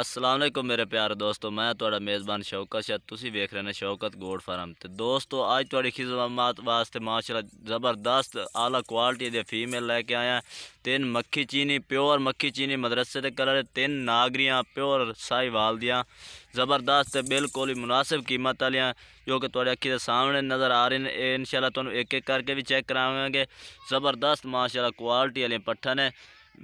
اسلام علیکم میرے پیارے دوستو میں توڑا میزبان شوکت شاید تسی ویکھ رہنے شوکت گوڑ فرم دوستو آج توڑی تاریخات واسطے ماشاء زبردست آلہ کوالٹی دیا فیمل لے کے آیا ہے تین مکھی چینی پیور مکھی چینی مدرسے کے کلر تین ناغریاں پیور سائی والدیاں زبردست بلکولی مناسب قیمت والی جو کہ توڑی اکھی دے سامنے نظر آ رہے ہیں انشاءاللہ تو انہوں ایک ایک کر کے بھی چیک کراؤں گے زبردست ماشاءاللہ کوالٹی والی پٹھن نے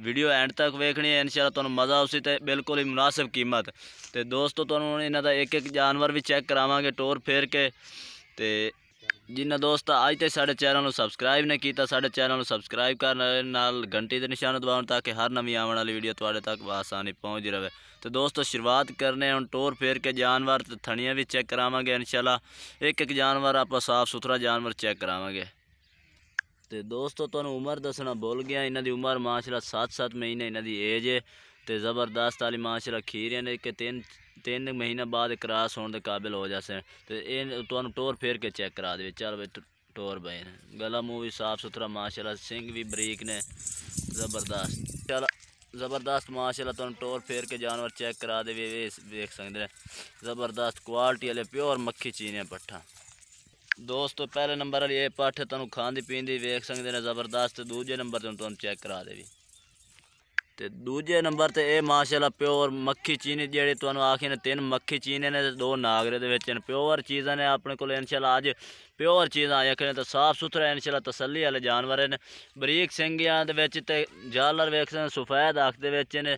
ویڈیو اینڈ تک ویکھنی ہے ان شاء اللہ تو مزہ آؤ تو بالكل ہی مناسب قیمت تو دوستوں تو یہاں کا ایک ایک جانور بھی چیک کاواں گے ٹور پیر کے جنہیں دوست آج تو سارے چینلوں سبسکرائب نہیں کت سارے چینلوں سبسكرائب كرنے گھنٹی نشانہ دباؤ تاکہ ہر نوی آی ویڈیو تڑے تک آسانی پہنچ رہے تو دوستوں شروعات کرنے ہوں ٹور پیر کانور تھنیا بھی چیک کاواں گے ان شاء اللہ ایک ایک جانور آپ صاف ستھرا جانور چیک کاواں گے تو انہوں عمر دسنا بول گیا دی عمر معاشرہ سات سات مہینے انہوں دی ایج ہے تے زبردست والی معاشرہ کھیر کھیرے کہ تین تین مہینہ بعد کراس ہون دے قابل ہو جاسے ہیں تو انہوں ٹور پھیر کے چیک کرا دے چل بھائی ٹور بے نے گلا منہ بھی صاف ستھرا معاشرہ سنگ بھی بریک نے زبردست چل زبردست معاشرہ تو انہوں ٹور پھیر کے جانور چیک کرا دے دیکھ سکتے زبردست کوالٹی والے پیور مکھی چینے پٹھا دوستو پہلے نمبر والے یہ پٹ تک کھاند پینے کی ویک سنتے ہیں زبردست دوجے نمبر سے تو چیک کرا دیں تو دوے نمبر تو یہ ماشاء اللہ پیور مکھی چینی جڑی تھی تین مکھی چینے نے دو ناگرے کے بچے پیور چیزیں نے اپنے کونشاء اللہ اچھ پیور چیز آئی آخر تو صاف ستھرا ان شاء اللہ تسلی والے جانور ہیں بریک سنگیاں تو جالر ویخ سفید آخر بچنے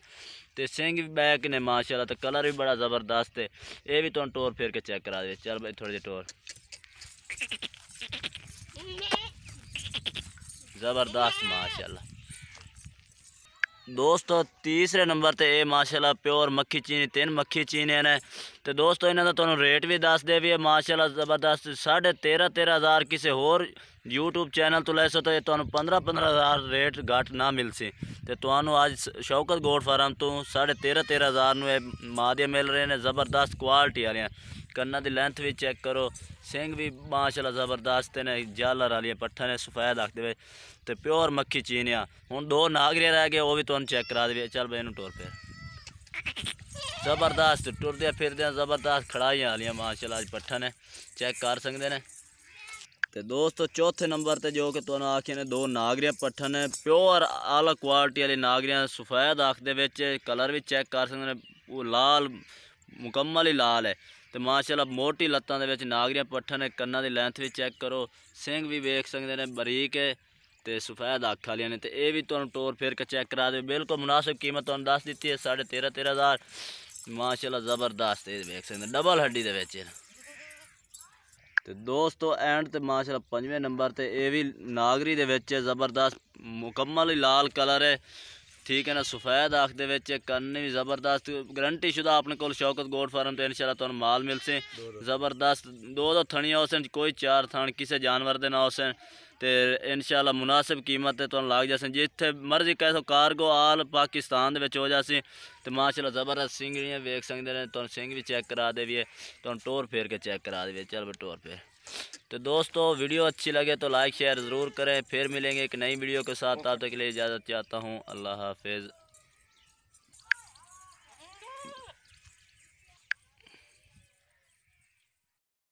سنگھ بھی بیک نے ماشاء اللہ تو کلر بھی بڑا زبردست ہے یہ بھی تو ٹور پھر کے چیک کرا دیں چل بھائی تھوڑے جہ ٹور زبردست ماشاءاللہ دوستو تیسرے نمبر تے اے ماشاءاللہ پیور مکھی چینی تین مکھی چینے نے تو دوستوں یہاں کا تمہیں ریٹ بھی دس د بھی ماشاء اللہ زبردست ساڑھے تیرہ تیرہ ہزار کسی ہووٹیوب چینل تو لے سو تو یہ تو پندرہ پندرہ ہزار ریٹ گھٹ نہ مل سی تجکت گوٹ فارم تو ساڑھے تیرہ تیرہ ہزار نا دے مل رہے ہیں زبردست کوالٹی والے کنہ کی لینتھ بھی چیک کرو سنگھ بھی ماشاء اللہ زبردست نے جالر والی پٹھا نے سفید آخ دے تو پیور مکھی چینیا ہوں دو ناگری رہ گئے وہ بھی تو چیک کرا دے چل بھائی یہ پہ زبردست ٹور دیا فردیں زبردست کڑاہی والیا ماشاء اللہ پٹھن ہے چیک کر سکتے ہیں تو دوستوں چوتھے نمبر پہ جو کہ تھی دو ناگری پٹھن نے پیور آلہ کوالٹی والی ناگری سفید آخ کے بچ کلر بھی چیک کر سکتے ہیں وہ لال مکمل ہی لال ہے تو ماشاء اللہ موٹی لتاں ناگری پٹھن کن کی لینتھ بھی چیک کرو سنگھ بھی ویک سکتے ہیں بریق ہے تو سفید اکھ والی نے تو یہ بھی توڑ پھر کے چیک کرا دے بالکل مناسب قیمت تص دیتی ہے ساڑھے تیرہ تیرہ ہزار ماشا زبردست یہ ڈبل ہڈی دوستوں اینڈ تو ماشاء پجوے نمبر تو یہ بھی ناگری کے بچے زبردست مکمل ہی لال کلر ہے ٹھیک ہے نا سفید آخ دے کرنے بھی زبردست گرنٹی شدہ اپنے کول شوکت گوڈ فارم تو انشاءاللہ شاء اللہ مال مل سکے زبردست دو دو تھنیا اس کوئی چار تھن کسے جانور دے دس ان شاء انشاءاللہ مناسب قیمت لگ جا سن جی تھے مرضی کہہ دو کارگو آل پاکستان دے ہو جا سی تو زبردست اللہ زبردست سنگی ویک سکتے سنگ بھی چیک کرا د بھی تو ٹور پھیر کے چیک کرا دئیے چل پھر ٹور پھیر تو دوستو ویڈیو اچھی لگے تو لائک شیئر ضرور کریں پھر ملیں گے ایک نئی ویڈیو کے ساتھ آپ تک کے لیے اجازت چاہتا ہوں اللہ حافظ